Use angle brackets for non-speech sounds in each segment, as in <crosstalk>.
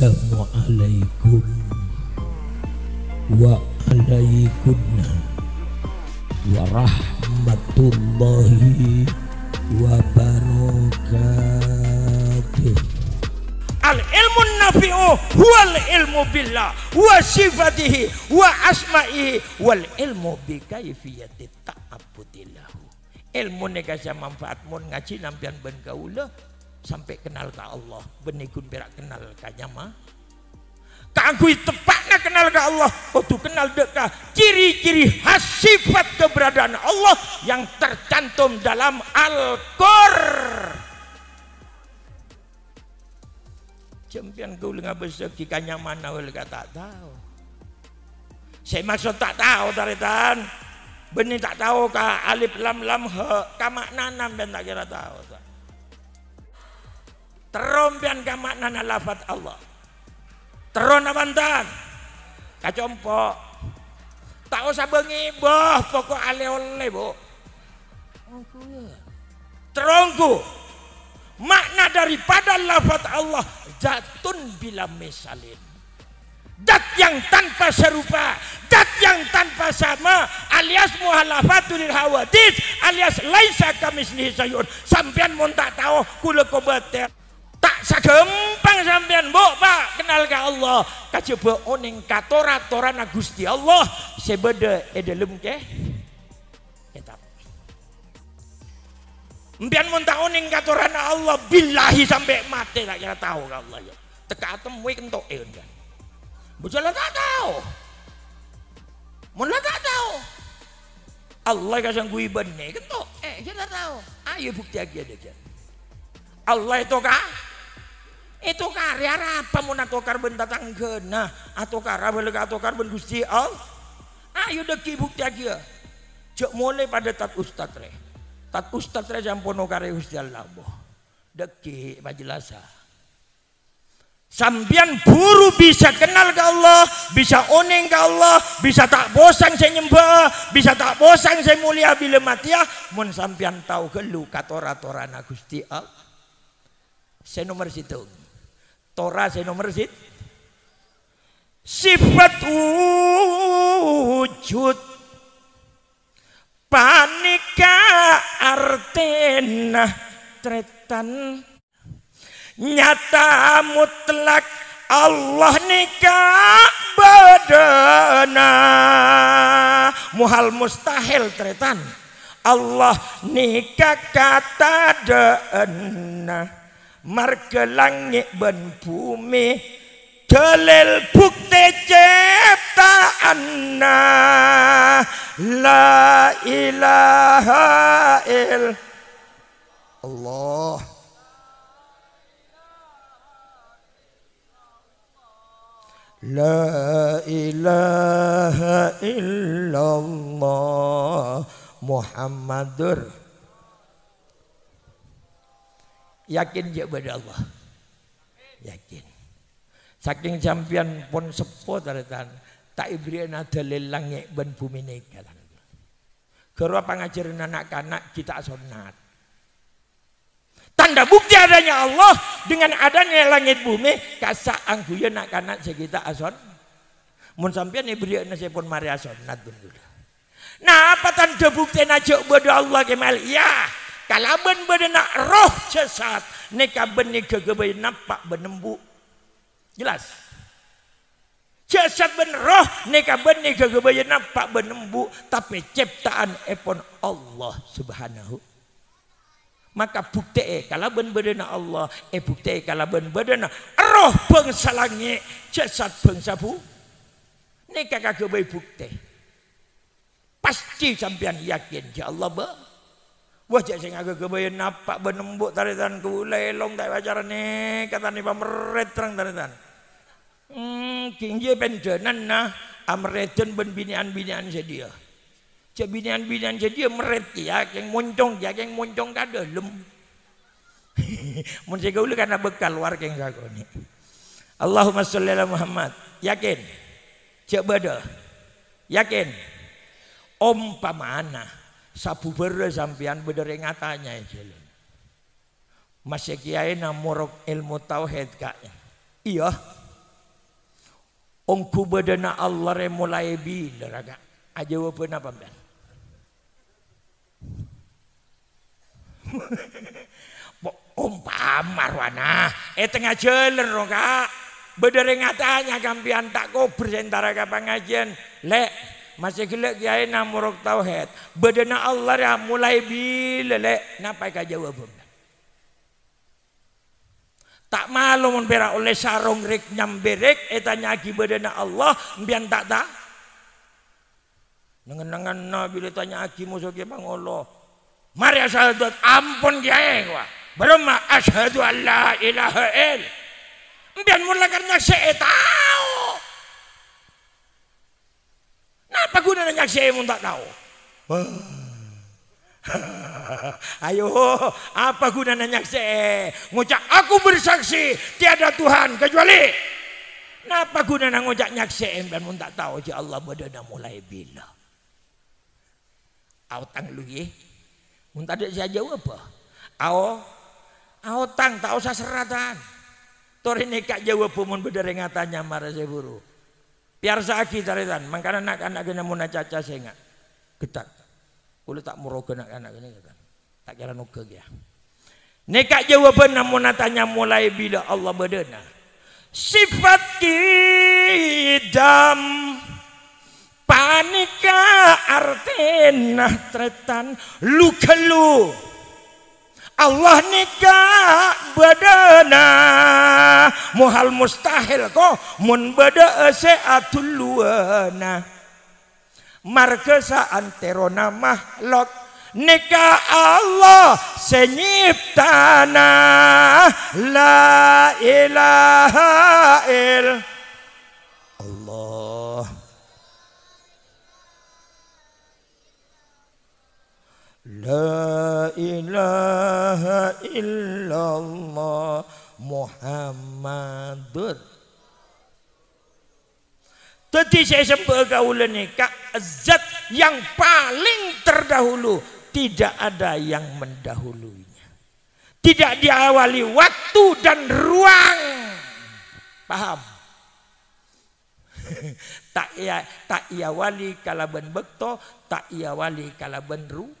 Assalamualaikum wa alaikunna wa rahmatullahi wa barakatuh Al ilmu nafi'u ilmu billah wa sifatihi wa asma'ihi wal ilmu ta'abudillahu ilmu negasi manfaat mun ngaji nampian ben kaula sampai kenal ke Allah benikun berak kenal ke nyama kagui tepatnya kenal ke Allah oh, tu kenal dekat ciri-ciri khas sifat keberadaan Allah yang tercantum dalam Al-Qur'an Jempian kau lengah besok jika nyaman awal kau tak tahu. Saya maksud tak tahu dari tan. Benih tak tahu kah alif lam lam he? ka makna nam tak kira tahu. Tak. terombian makna lafat Allah teron abantan kacompo tak usah bengi boh pokok ale ole bo ya. terongku makna daripada lafat Allah jatun bila mesalin. dat yang tanpa serupa dat yang tanpa sama alias muhalafatul hawadis alias laisa kamisni sayun sayur. mun tak tahu kulekobater tak segampang sampean mbok pak kenal ke Allah kajaba oning katorat-toran Gusti Allah sebeda edalem eh, ke kitab ya, mbian muntah oning katoran Allah billahi sampai mati tak kira tahu ke Allah ya teka atem we kentok e kan bujala tak tahu mun tak tahu Allah kasang gue ibadah kentok eh kita tahu ayo bukti aja deh Allah itu kah itu karya apa mau natokar benda tanggena atau kara atau karben gusti al ayo deki bukti aja ya. cek mulai pada tat ustad re tat ustad re jampono karya gusti allah deki majelasa sambian buru bisa kenal ke Allah bisa oning ke Allah bisa tak bosan saya nyembah bisa tak bosan saya mulia bila mati ya mun sambian tahu gelu katora torana gusti al saya nomor situ Tora saya nomor sit. Sifat wujud panika artena tretan nyata mutlak Allah nikah badana muhal mustahil tretan Allah nikah kata dena marga langit ben bumi dalil bukti ciptaanna la ilaha il Allah La ilaha illallah Muhammadur yakin je kepada Allah yakin saking sampean pun sepo taretan tak ibrin ada lelangnya ben bumi kalian. Gerwa pengajaran anak-anak kita sunat tanda bukti adanya Allah dengan adanya langit bumi kasa angguya anak-anak sekitar ason mun sampean ibrin pun mari asonat dulu Nah apa tanda bukti najok bodoh Allah kemal? Ya Kalau ben berenak roh sesat, neka ben ni kegebe nampak benembu. Jelas. Sesat ben roh, neka ben ni kegebe nampak benembu. Tapi ciptaan epon Allah subhanahu. Maka bukti eh kalau ben berenak Allah, e eh bukti eh kalau ben berenak roh bangsa langit, sesat Neka kegebe bukti. Pasti sampean yakin, ya Allah bang. Wah cek sing agak kebayan napak benembuk taritan ku lelong tak wacara nih kata nih pameret terang taritan. Hmm kingje penjenan nah amreten ben binian binian sedia. Cek binian binian sedia meret ya yang moncong ya yang moncong kada lem. <laughs> Mun saya gaul karena bekal warga yang sakoni. Allahumma sholli ala Muhammad. Yakin. Cek beda. Yakin. Om pamana. Sabu sabuber sampean bener ngatanya, ya Mas Kiai namorok ilmu tauhid kak. Iya. Ongku bedana Allah re mulai bi neraka. Aja ah, wapen apa mbak? <laughs> Umpama warna. Eh tengah jalan roka. bener ngatanya kampian tak kober sentara kapangajian. Lek masih gila kiai namuruk tauhid. Bedana Allah ya mulai bilele. Napa ka jawab? Tak malu mun pera oleh sarung rek nyamberek eta nyagi bedana Allah mbian tak tak. Nengen-nengen nabi le tanya aki musuh ke pangolo. Mari ashadat ampun kiai gua. Belum ma asyhadu alla ilaha il. Mbian mulai karena Apa gunanya nyaksi mun tak tahu? <laughs> Ayo, apa gunanya nyaksi? Ngucap aku bersaksi tiada Tuhan kecuali. Napa gunanya ngucap nyaksi dan mun tak tahu je Allah badana mulai bila. Autang lu ye. Mun tak ada saya jawab apa? Ao autang tak usah seratan. Torine kak jawab pun mun bederengatanya marah saya buru. Biar saki taritan, mangkana anak anak kena muna caca saya ingat. Getar. Kulo tak meroga anak anak kena getar. Tak kira noga ya. Nekak jawaban namun nak tanya mulai bila Allah berdena. Sifat kidam panika artena tretan luka lu. -luk. Allah nikah badana muhal mustahil kok mun beda seatul luana markesaan terona makhluk nikah Allah senyiptana la ilaha il Allah La ilaha illallah Muhammadur Tadi saya sembah kaula nikah zat yang paling terdahulu tidak ada yang mendahulunya. Tidak diawali waktu dan ruang. Paham? <laughs> tak ia tak ia wali kalaban bekto, tak ia wali kalaban ruh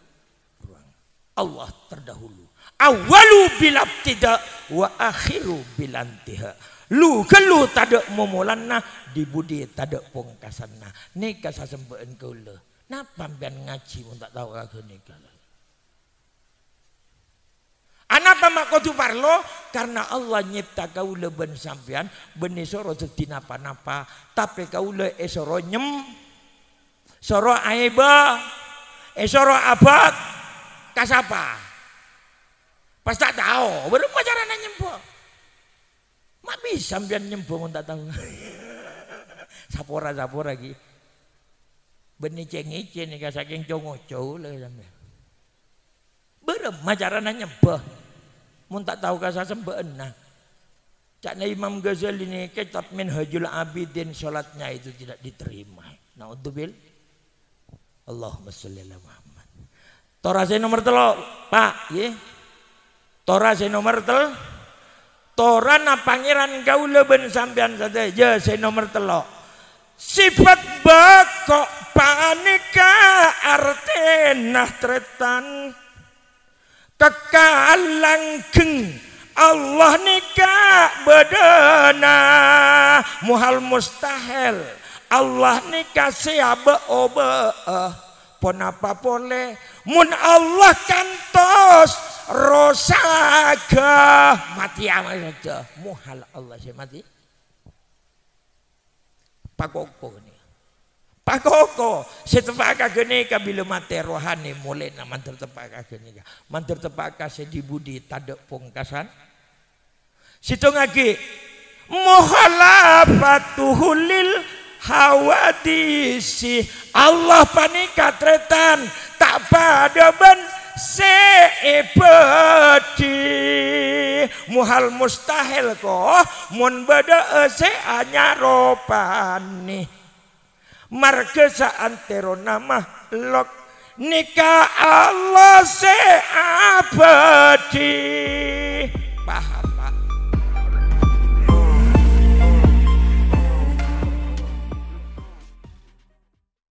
Allah terdahulu. Awalu bilab tidak wa akhiru bilantiha. Lu kelu tada momolanna di budi tada pungkasanna. Nika sasembeen kula. Napa mbian ngaji mun tak tahu kagak nika. Anapa makotu parlo? Karena Allah nyipta kaula ben sampean ben esoro dadi napa-napa, tapi kaula esoro nyem soro aiba, esoro abad, kasapa pas tak tahu baru pacaran nyempo mak bisa sampean nyempo tak tahu <laughs> sapora sapora lagi beni cengice nih saking congo jauh lah sampean baru pacaran nyempo mun tak tahu kasah sembeen nah Cakna Imam Ghazali ini kitab Minhajul Abidin salatnya itu tidak diterima. Naudzubillah. Allahumma shalli ala Muhammad. Torase nomor telo, Pak, nggih. Torase nomor tel. Torana pangeran kau leben sampean saja ya saya nomor telo. Sifat bako panika artenah tretan kekal langgeng Allah nikah bedana muhal mustahil Allah nikah siapa obe eh, pon apa boleh mun Allah kantos rosaga mati amal saja muhal Allah sih mati pakoko ini pakoko setepaka gene kabila mati rohani mulai na mantir tepaka gene mantir tepaka sedibudi tadek pungkasan situ ngaki mukhalafatuhu lil hawadisi Allah panika tretan sak pademen se ibadi muhal mustahil kok mun beda se anyaropani marga saantero nama lok nikah Allah se abadi.